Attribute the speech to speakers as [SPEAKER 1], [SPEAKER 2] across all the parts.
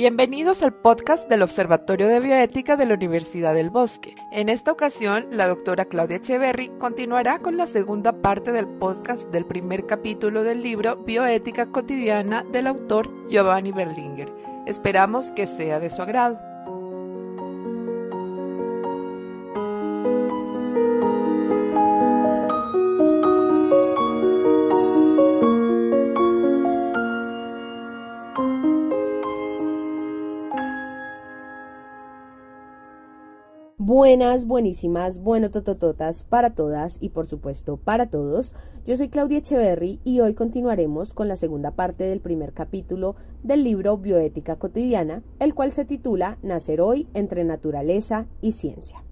[SPEAKER 1] Bienvenidos al podcast del Observatorio de Bioética de la Universidad del Bosque. En esta ocasión, la doctora Claudia Echeverry continuará con la segunda parte del podcast del primer capítulo del libro Bioética Cotidiana del autor Giovanni Berlinger. Esperamos que sea de su agrado. Buenas, buenísimas, bueno, totototas para todas y por supuesto para todos. Yo soy Claudia Echeverry y hoy continuaremos con la segunda parte del primer capítulo del libro Bioética Cotidiana, el cual se titula Nacer hoy entre naturaleza y ciencia.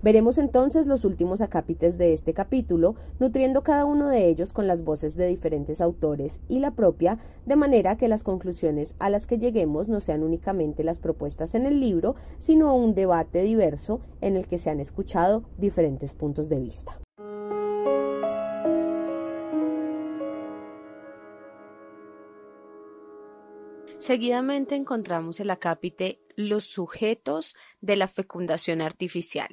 [SPEAKER 1] Veremos entonces los últimos acápites de este capítulo, nutriendo cada uno de ellos con las voces de diferentes autores y la propia, de manera que las conclusiones a las que lleguemos no sean únicamente las propuestas en el libro, sino un debate diverso en el que se han escuchado diferentes puntos de vista. Seguidamente encontramos el acápite Los sujetos de la fecundación artificial.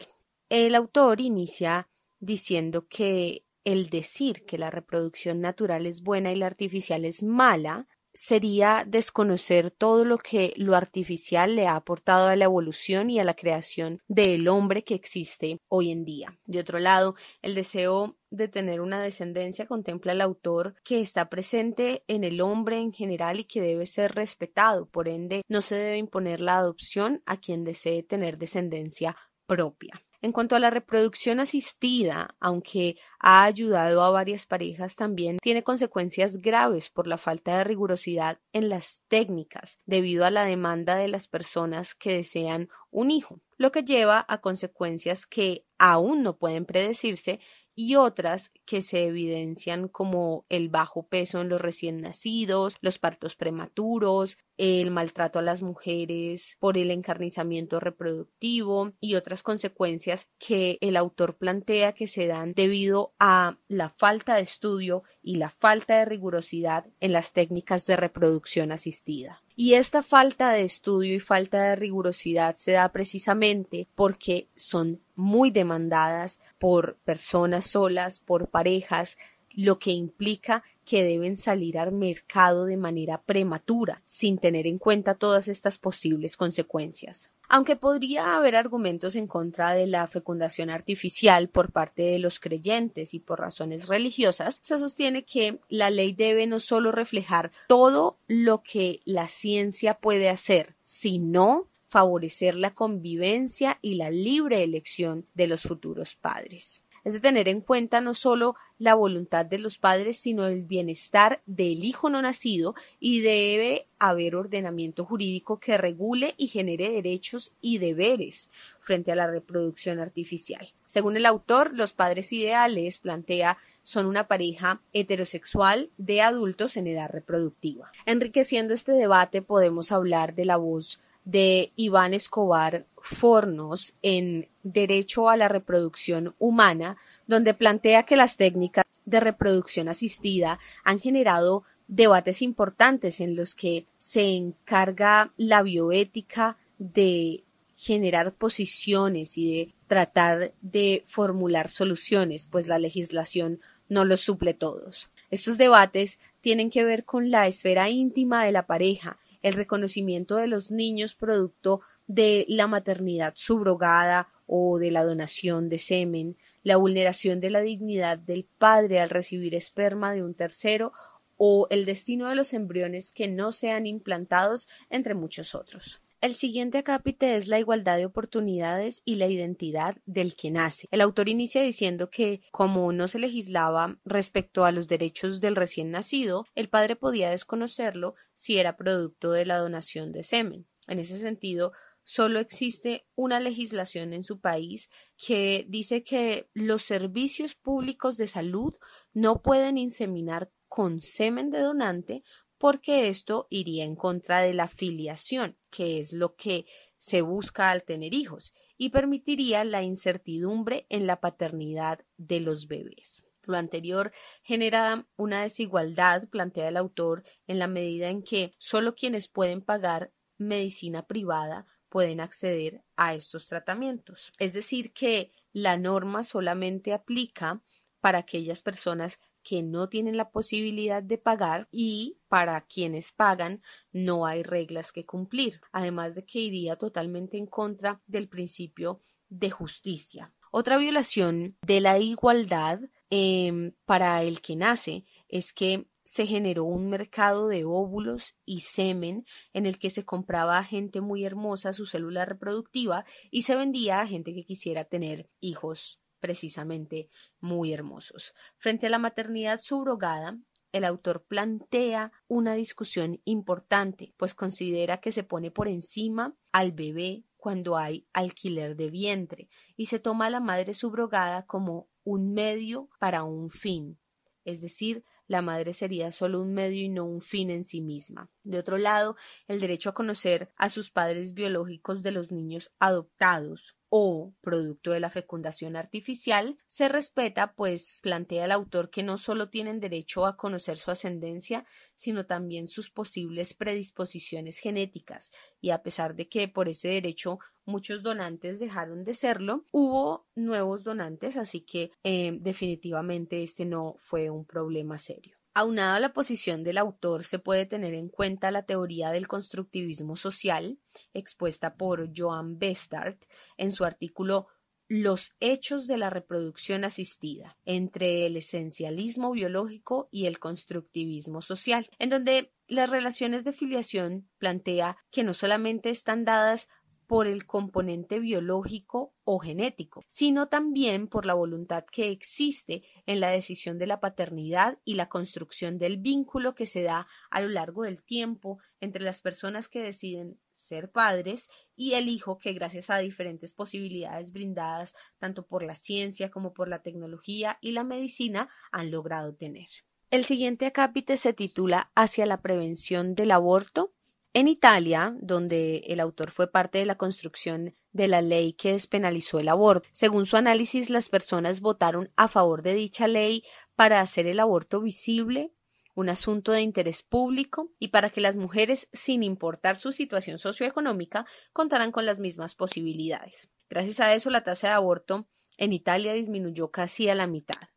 [SPEAKER 1] El autor inicia diciendo que el decir que la reproducción natural es buena y la artificial es mala sería desconocer todo lo que lo artificial le ha aportado a la evolución y a la creación del hombre que existe hoy en día. De otro lado, el deseo de tener una descendencia contempla al autor que está presente en el hombre en general y que debe ser respetado. Por ende, no se debe imponer la adopción a quien desee tener descendencia propia. En cuanto a la reproducción asistida, aunque ha ayudado a varias parejas, también tiene consecuencias graves por la falta de rigurosidad en las técnicas debido a la demanda de las personas que desean un hijo, lo que lleva a consecuencias que aún no pueden predecirse y otras que se evidencian como el bajo peso en los recién nacidos, los partos prematuros, el maltrato a las mujeres por el encarnizamiento reproductivo y otras consecuencias que el autor plantea que se dan debido a la falta de estudio y la falta de rigurosidad en las técnicas de reproducción asistida. Y esta falta de estudio y falta de rigurosidad se da precisamente porque son muy demandadas por personas solas, por parejas, lo que implica que deben salir al mercado de manera prematura, sin tener en cuenta todas estas posibles consecuencias. Aunque podría haber argumentos en contra de la fecundación artificial por parte de los creyentes y por razones religiosas, se sostiene que la ley debe no solo reflejar todo lo que la ciencia puede hacer, sino favorecer la convivencia y la libre elección de los futuros padres. Es de tener en cuenta no solo la voluntad de los padres, sino el bienestar del hijo no nacido y debe haber ordenamiento jurídico que regule y genere derechos y deberes frente a la reproducción artificial. Según el autor, los padres ideales, plantea, son una pareja heterosexual de adultos en edad reproductiva. Enriqueciendo este debate podemos hablar de la voz de Iván Escobar Fornos en Derecho a la Reproducción Humana, donde plantea que las técnicas de reproducción asistida han generado debates importantes en los que se encarga la bioética de generar posiciones y de tratar de formular soluciones, pues la legislación no los suple todos. Estos debates tienen que ver con la esfera íntima de la pareja, el reconocimiento de los niños producto de la maternidad subrogada o de la donación de semen, la vulneración de la dignidad del padre al recibir esperma de un tercero o el destino de los embriones que no sean implantados, entre muchos otros. El siguiente acápite es la igualdad de oportunidades y la identidad del que nace. El autor inicia diciendo que, como no se legislaba respecto a los derechos del recién nacido, el padre podía desconocerlo si era producto de la donación de semen. En ese sentido, solo existe una legislación en su país que dice que los servicios públicos de salud no pueden inseminar con semen de donante porque esto iría en contra de la filiación, que es lo que se busca al tener hijos, y permitiría la incertidumbre en la paternidad de los bebés. Lo anterior genera una desigualdad, plantea el autor, en la medida en que solo quienes pueden pagar medicina privada pueden acceder a estos tratamientos. Es decir, que la norma solamente aplica para aquellas personas que no tienen la posibilidad de pagar y para quienes pagan no hay reglas que cumplir, además de que iría totalmente en contra del principio de justicia. Otra violación de la igualdad em, para el que nace es que se generó un mercado de óvulos y semen en el que se compraba a gente muy hermosa su célula reproductiva y se vendía a gente que quisiera tener hijos precisamente muy hermosos. Frente a la maternidad subrogada, el autor plantea una discusión importante, pues considera que se pone por encima al bebé cuando hay alquiler de vientre y se toma a la madre subrogada como un medio para un fin, es decir, la madre sería solo un medio y no un fin en sí misma. De otro lado, el derecho a conocer a sus padres biológicos de los niños adoptados o producto de la fecundación artificial, se respeta, pues plantea el autor que no solo tienen derecho a conocer su ascendencia, sino también sus posibles predisposiciones genéticas, y a pesar de que por ese derecho muchos donantes dejaron de serlo, hubo nuevos donantes, así que eh, definitivamente este no fue un problema serio. Aunado a la posición del autor, se puede tener en cuenta la teoría del constructivismo social, expuesta por Joan Bestart en su artículo Los hechos de la reproducción asistida, entre el esencialismo biológico y el constructivismo social, en donde las relaciones de filiación plantea que no solamente están dadas por el componente biológico o genético, sino también por la voluntad que existe en la decisión de la paternidad y la construcción del vínculo que se da a lo largo del tiempo entre las personas que deciden ser padres y el hijo que gracias a diferentes posibilidades brindadas tanto por la ciencia como por la tecnología y la medicina han logrado tener. El siguiente acápite se titula Hacia la prevención del aborto en Italia, donde el autor fue parte de la construcción de la ley que despenalizó el aborto. Según su análisis, las personas votaron a favor de dicha ley para hacer el aborto visible, un asunto de interés público y para que las mujeres, sin importar su situación socioeconómica, contaran con las mismas posibilidades. Gracias a eso, la tasa de aborto en Italia disminuyó casi a la mitad.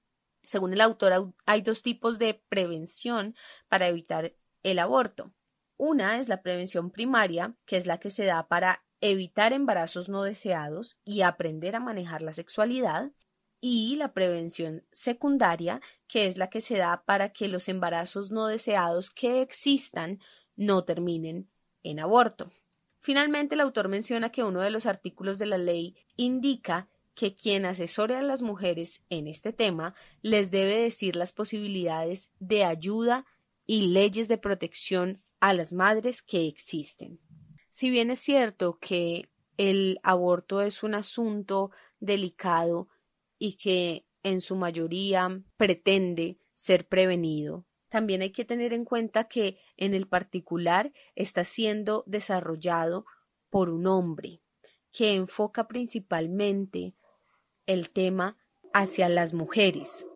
[SPEAKER 1] Según el autor, hay dos tipos de prevención para evitar el aborto una es la prevención primaria, que es la que se da para evitar embarazos no deseados y aprender a manejar la sexualidad, y la prevención secundaria, que es la que se da para que los embarazos no deseados que existan no terminen en aborto. Finalmente, el autor menciona que uno de los artículos de la ley indica que quien asesore a las mujeres en este tema les debe decir las posibilidades de ayuda y leyes de protección a las madres que existen. Si bien es cierto que el aborto es un asunto delicado y que en su mayoría pretende ser prevenido, también hay que tener en cuenta que en el particular está siendo desarrollado por un hombre que enfoca principalmente el tema hacia las mujeres,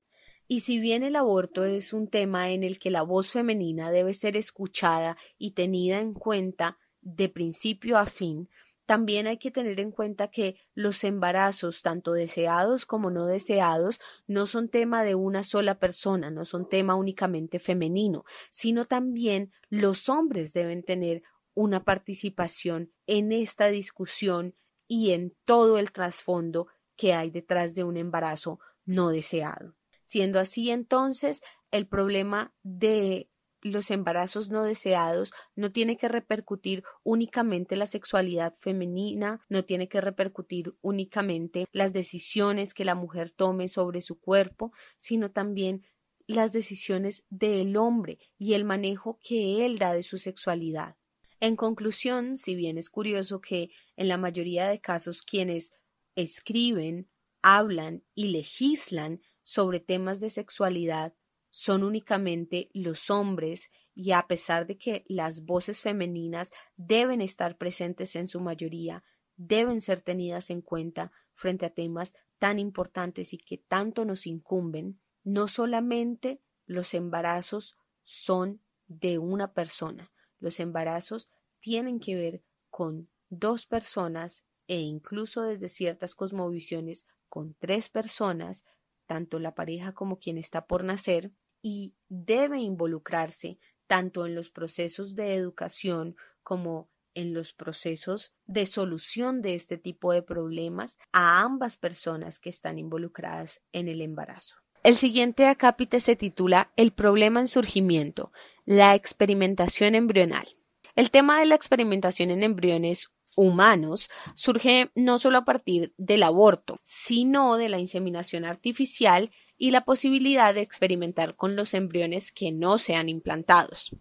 [SPEAKER 1] y si bien el aborto es un tema en el que la voz femenina debe ser escuchada y tenida en cuenta de principio a fin, también hay que tener en cuenta que los embarazos, tanto deseados como no deseados, no son tema de una sola persona, no son tema únicamente femenino, sino también los hombres deben tener una participación en esta discusión y en todo el trasfondo que hay detrás de un embarazo no deseado. Siendo así, entonces, el problema de los embarazos no deseados no tiene que repercutir únicamente la sexualidad femenina, no tiene que repercutir únicamente las decisiones que la mujer tome sobre su cuerpo, sino también las decisiones del hombre y el manejo que él da de su sexualidad. En conclusión, si bien es curioso que en la mayoría de casos quienes escriben, hablan y legislan sobre temas de sexualidad son únicamente los hombres y a pesar de que las voces femeninas deben estar presentes en su mayoría, deben ser tenidas en cuenta frente a temas tan importantes y que tanto nos incumben, no solamente los embarazos son de una persona, los embarazos tienen que ver con dos personas e incluso desde ciertas cosmovisiones con tres personas tanto la pareja como quien está por nacer y debe involucrarse tanto en los procesos de educación como en los procesos de solución de este tipo de problemas a ambas personas que están involucradas en el embarazo. El siguiente acápite se titula El problema en surgimiento, la experimentación embrional. El tema de la experimentación en embriones humanos surge no solo a partir del aborto, sino de la inseminación artificial y la posibilidad de experimentar con los embriones que no sean implantados.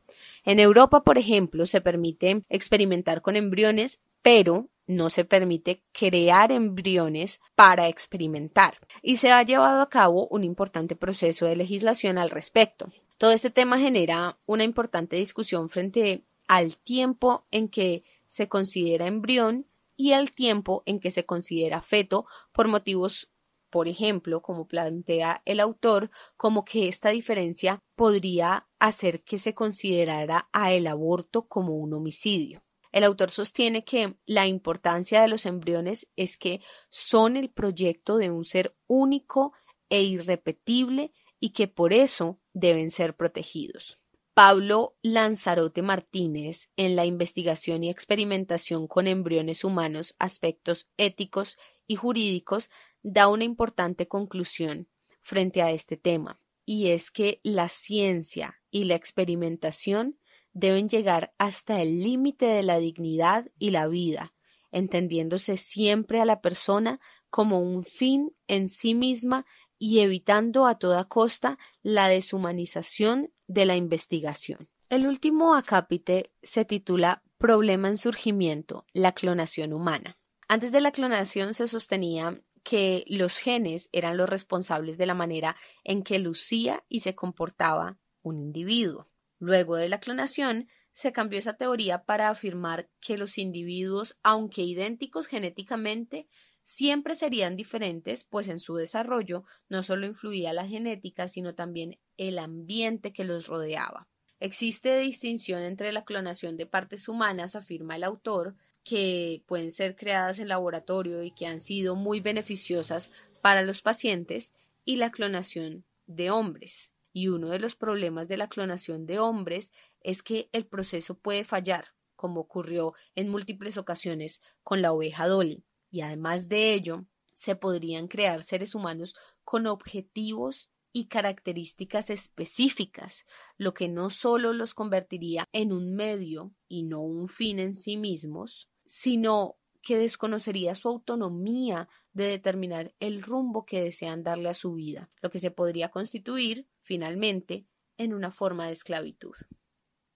[SPEAKER 1] En Europa, por ejemplo, se permite experimentar con embriones, pero no se permite crear embriones para experimentar. Y se ha llevado a cabo un importante proceso de legislación al respecto. Todo este tema genera una importante discusión frente al tiempo en que se considera embrión y al tiempo en que se considera feto por motivos, por ejemplo, como plantea el autor, como que esta diferencia podría hacer que se considerara a el aborto como un homicidio. El autor sostiene que la importancia de los embriones es que son el proyecto de un ser único e irrepetible y que por eso deben ser protegidos. Pablo Lanzarote Martínez en la investigación y experimentación con embriones humanos, aspectos éticos y jurídicos, da una importante conclusión frente a este tema, y es que la ciencia y la experimentación deben llegar hasta el límite de la dignidad y la vida, entendiéndose siempre a la persona como un fin en sí misma y evitando a toda costa la deshumanización de la investigación. El último acápite se titula Problema en surgimiento, la clonación humana. Antes de la clonación se sostenía que los genes eran los responsables de la manera en que lucía y se comportaba un individuo. Luego de la clonación, se cambió esa teoría para afirmar que los individuos, aunque idénticos genéticamente, siempre serían diferentes, pues en su desarrollo no solo influía la genética, sino también el ambiente que los rodeaba. Existe distinción entre la clonación de partes humanas, afirma el autor, que pueden ser creadas en laboratorio y que han sido muy beneficiosas para los pacientes, y la clonación de hombres. Y uno de los problemas de la clonación de hombres es que el proceso puede fallar, como ocurrió en múltiples ocasiones con la oveja Dolly y además de ello, se podrían crear seres humanos con objetivos y características específicas, lo que no solo los convertiría en un medio y no un fin en sí mismos, sino que desconocería su autonomía de determinar el rumbo que desean darle a su vida, lo que se podría constituir, finalmente, en una forma de esclavitud.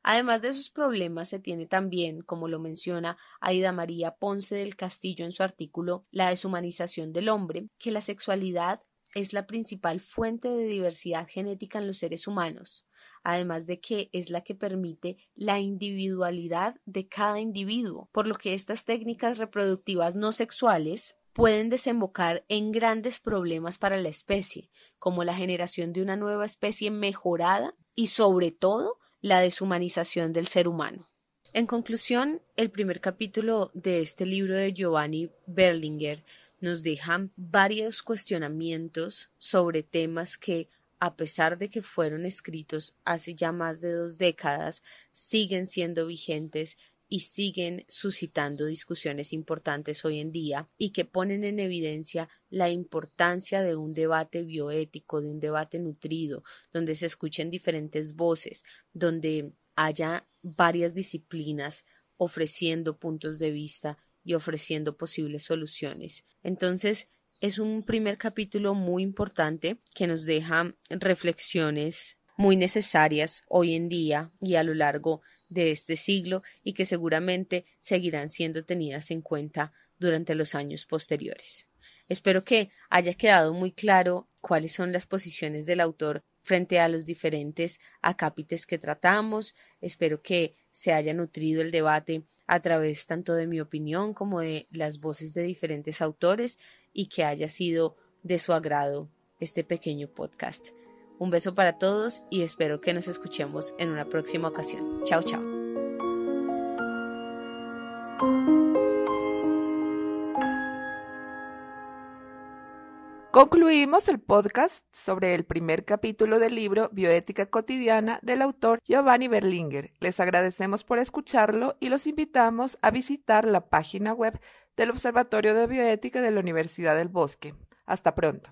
[SPEAKER 1] Además de sus problemas, se tiene también, como lo menciona Aida María Ponce del Castillo en su artículo La deshumanización del hombre, que la sexualidad es la principal fuente de diversidad genética en los seres humanos, además de que es la que permite la individualidad de cada individuo, por lo que estas técnicas reproductivas no sexuales pueden desembocar en grandes problemas para la especie, como la generación de una nueva especie mejorada y sobre todo la deshumanización del ser humano. En conclusión, el primer capítulo de este libro de Giovanni Berlinger nos deja varios cuestionamientos sobre temas que, a pesar de que fueron escritos hace ya más de dos décadas, siguen siendo vigentes y siguen suscitando discusiones importantes hoy en día y que ponen en evidencia la importancia de un debate bioético, de un debate nutrido, donde se escuchen diferentes voces, donde haya varias disciplinas ofreciendo puntos de vista y ofreciendo posibles soluciones. Entonces, es un primer capítulo muy importante que nos deja reflexiones muy necesarias hoy en día y a lo largo de este siglo y que seguramente seguirán siendo tenidas en cuenta durante los años posteriores. Espero que haya quedado muy claro cuáles son las posiciones del autor frente a los diferentes acápites que tratamos. Espero que se haya nutrido el debate a través tanto de mi opinión como de las voces de diferentes autores y que haya sido de su agrado este pequeño podcast. Un beso para todos y espero que nos escuchemos en una próxima ocasión. Chao, chao. Concluimos el podcast sobre el primer capítulo del libro Bioética Cotidiana del autor Giovanni Berlinger. Les agradecemos por escucharlo y los invitamos a visitar la página web del Observatorio de Bioética de la Universidad del Bosque. Hasta pronto.